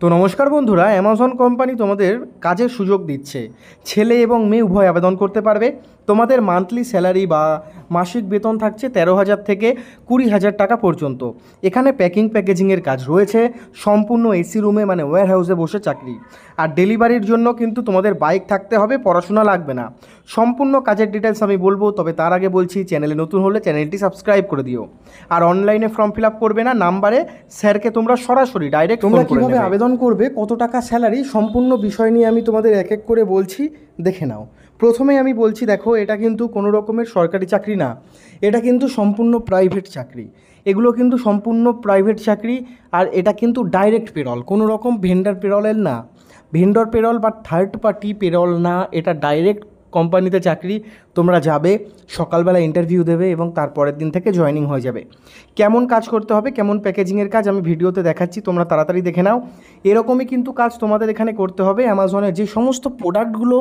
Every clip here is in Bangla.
তো নমস্কার বন্ধুরা অ্যামাজন কোম্পানি তোমাদের কাজের সুযোগ দিচ্ছে ছেলে এবং মেয়ে উভয় আবেদন করতে পারবে তোমাদের মান্থলি স্যালারি বা মাসিক বেতন থাকছে তেরো হাজার থেকে কুড়ি হাজার টাকা পর্যন্ত এখানে প্যাকিং প্যাকেজিংয়ের কাজ রয়েছে সম্পূর্ণ এসি রুমে মানে ওয়্যার হাউসে বসে চাকরি আর ডেলিভারির জন্য কিন্তু তোমাদের বাইক থাকতে হবে পড়াশোনা লাগবে না সম্পূর্ণ কাজের ডিটেলস আমি বলবো তবে তার আগে বলছি চ্যানেলে নতুন হলে চ্যানেলটি সাবস্ক্রাইব করে দিও আর অনলাইনে ফর্ম ফিল আপ করবে না নাম্বারে স্যারকে তোমরা সরাসরি ডাইরেক্ট তোমরা কীভাবে আবেদন করবে কত টাকা স্যালারি সম্পূর্ণ বিষয় নিয়ে আমি তোমাদের এক এক করে বলছি দেখে নাও প্রথমে আমি বলছি দেখো এটা কিন্তু কোনো রকমের সরকারি চাকরি না এটা কিন্তু সম্পূর্ণ প্রাইভেট চাকরি এগুলো কিন্তু সম্পূর্ণ প্রাইভেট চাকরি আর এটা কিন্তু ডাইরেক্ট পেরল কোনো রকম ভেন্ডার পেরলের না ভেন্ডর পেরল বা থার্ড পার্টি পেরল না এটা ডাইরেক্ট কোম্পানিতে চাকরি তোমরা যাবে সকালবেলা ইন্টারভিউ দেবে এবং তারপরের দিন থেকে জয়নিং হয়ে যাবে কেমন কাজ করতে হবে কেমন প্যাকেজিংয়ের কাজ আমি ভিডিওতে দেখাচ্ছি তোমরা তাড়াতাড়ি দেখে নাও এরকমই কিন্তু কাজ তোমাদের এখানে করতে হবে অ্যামাজনের যে সমস্ত প্রোডাক্টগুলো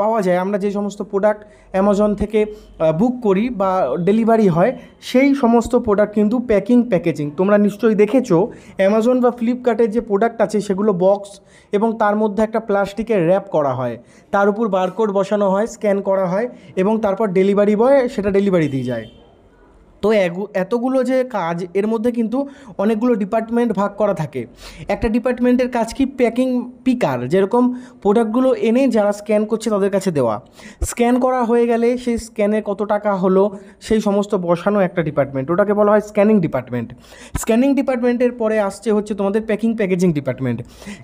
পাওয়া যায় আমরা যে সমস্ত প্রোডাক্ট অ্যামাজন থেকে বুক করি বা ডেলিভারি হয় সেই সমস্ত প্রোডাক্ট কিন্তু প্যাকিং প্যাকেজিং তোমরা নিশ্চয়ই দেখেছ অ্যামাজন বা ফ্লিপকার্টের যে প্রোডাক্ট আছে সেগুলো বক্স এবং তার মধ্যে একটা প্লাস্টিকের র্যাপ করা হয় তার উপর বারকোড বসানো হয় স্ক্যান করা হয় এবং তারপর ডেলিভারি বয় সেটা ডেলিভারি দিয়ে যায় তো এতগুলো যে কাজ এর মধ্যে কিন্তু অনেকগুলো ডিপার্টমেন্ট ভাগ করা থাকে একটা ডিপার্টমেন্টের কাজ কি প্যাকিং পিকার যেরকম প্রোডাক্টগুলো এনে যারা স্ক্যান করছে তাদের কাছে দেওয়া স্ক্যান করা হয়ে গেলে সেই স্ক্যানে কত টাকা হলো সেই সমস্ত বসানো একটা ডিপার্টমেন্ট ওটাকে বলা হয় স্ক্যানিং ডিপার্টমেন্ট স্ক্যানিং ডিপার্টমেন্টের পরে আসছে হচ্ছে তোমাদের প্যাকিং প্যাকেজিং ডিপার্টমেন্ট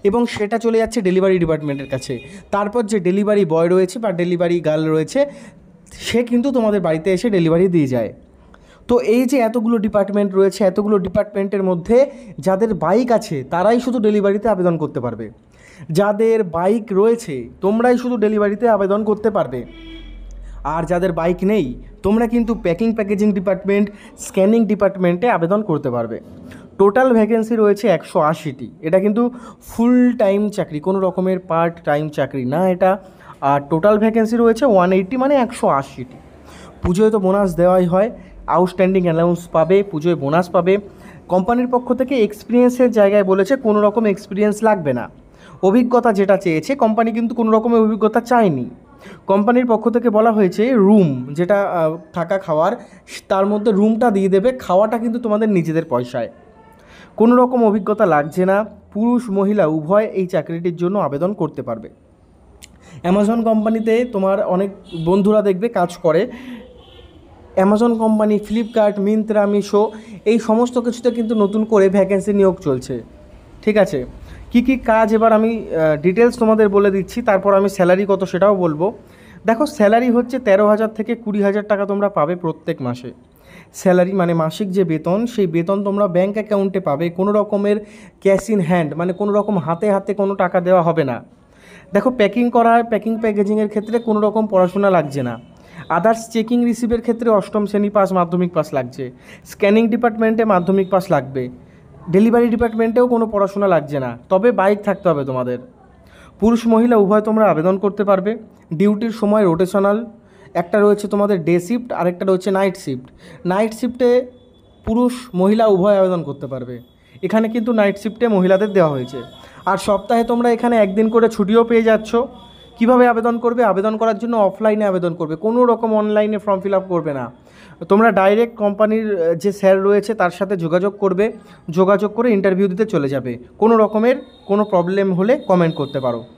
এবং সেটা চলে যাচ্ছে ডেলিভারি ডিপার্টমেন্টের কাছে তারপর যে ডেলিভারি বয় রয়েছে বা ডেলিভারি গার্ল রয়েছে সে কিন্তু তোমাদের বাড়িতে এসে ডেলিভারি দিয়ে যায় তো এই যে এতগুলো ডিপার্টমেন্ট রয়েছে এতগুলো ডিপার্টমেন্টের মধ্যে যাদের বাইক আছে তারাই শুধু ডেলিভারিতে আবেদন করতে পারবে যাদের বাইক রয়েছে তোমরাই শুধু ডেলিভারিতে আবেদন করতে পারবে আর যাদের বাইক নেই তোমরা কিন্তু প্যাকিং প্যাকেজিং ডিপার্টমেন্ট স্ক্যানিং ডিপার্টমেন্টে আবেদন করতে পারবে টোটাল ভ্যাকেন্সি রয়েছে একশো আশিটি এটা কিন্তু ফুল টাইম চাকরি কোনো রকমের পার্ট টাইম চাকরি না এটা আর টোটাল ভ্যাকেন্সি রয়েছে ওয়ান এইটটি মানে একশো আশিটি পুজোয় তো বোনাস দেওয়াই হয় আউটস্ট্যান্ডিং অ্যালাউন্স পাবে পুজোয় বোনাস পাবে কোম্পানির পক্ষ থেকে এক্সপিরিয়েন্সের জায়গায় বলেছে কোনো রকম এক্সপিরিয়েন্স লাগবে না অভিজ্ঞতা যেটা চেয়েছে কোম্পানি কিন্তু কোনো রকমের অভিজ্ঞতা চায়নি কোম্পানির পক্ষ থেকে বলা হয়েছে রুম যেটা থাকা খাওয়ার তার মধ্যে রুমটা দিয়ে দেবে খাওয়াটা কিন্তু তোমাদের নিজেদের পয়সায় কোনো রকম অভিজ্ঞতা লাগছে না পুরুষ মহিলা উভয় এই চাকরিটির জন্য আবেদন করতে পারবে অ্যামাজন কোম্পানিতে তোমার অনেক বন্ধুরা দেখবে কাজ করে অ্যামাজন কোম্পানি ফ্লিপকার্ট মিন্ত্রা মিশো এই সমস্ত কিছুতে কিন্তু নতুন করে ভ্যাকেন্সি নিয়োগ চলছে ঠিক আছে কি কি কাজ এবার আমি ডিটেলস তোমাদের বলে দিচ্ছি তারপর আমি স্যালারি কত সেটাও বলবো দেখো স্যালারি হচ্ছে তেরো হাজার থেকে কুড়ি হাজার টাকা তোমরা পাবে প্রত্যেক মাসে স্যালারি মানে মাসিক যে বেতন সেই বেতন তোমরা ব্যাঙ্ক অ্যাকাউন্টে পাবে কোনো রকমের ক্যাশ ইন হ্যান্ড মানে কোনো রকম হাতে হাতে কোনো টাকা দেওয়া হবে না দেখো প্যাকিং করা প্যাকিং প্যাকেজিংয়ের ক্ষেত্রে কোনো রকম পড়াশোনা লাগছে না আদার্স চেকিং রিসিভের ক্ষেত্রে অষ্টম শ্রেণী পাস মাধ্যমিক পাস লাগছে স্ক্যানিং ডিপার্টমেন্টে মাধ্যমিক পাস লাগবে ডেলিভারি ডিপার্টমেন্টেও কোনো পড়াশোনা লাগছে না তবে বাইক থাকতে হবে তোমাদের পুরুষ মহিলা উভয় তোমরা আবেদন করতে পারবে ডিউটির সময় রোটেশনাল একটা রয়েছে তোমাদের ডে শিফট আরেকটা রয়েছে নাইট শিফট নাইট শিফটে পুরুষ মহিলা উভয় আবেদন করতে পারবে এখানে কিন্তু নাইট শিফটে মহিলাদের দেওয়া হয়েছে আর সপ্তাহে তোমরা এখানে একদিন করে ছুটিও পেয়ে যাচ্ছ কিভাবে আবেদন করবে আবেদন করার জন্য অফলাইনে আবেদন করবে কোনো রকম অনলাইনে ফর্ম ফিল আপ করবে না তোমরা ডাইরেক্ট কোম্পানির যে স্যার রয়েছে তার সাথে যোগাযোগ করবে যোগাযোগ করে ইন্টারভিউ দিতে চলে যাবে কোনো রকমের কোনো প্রবলেম হলে কমেন্ট করতে পারো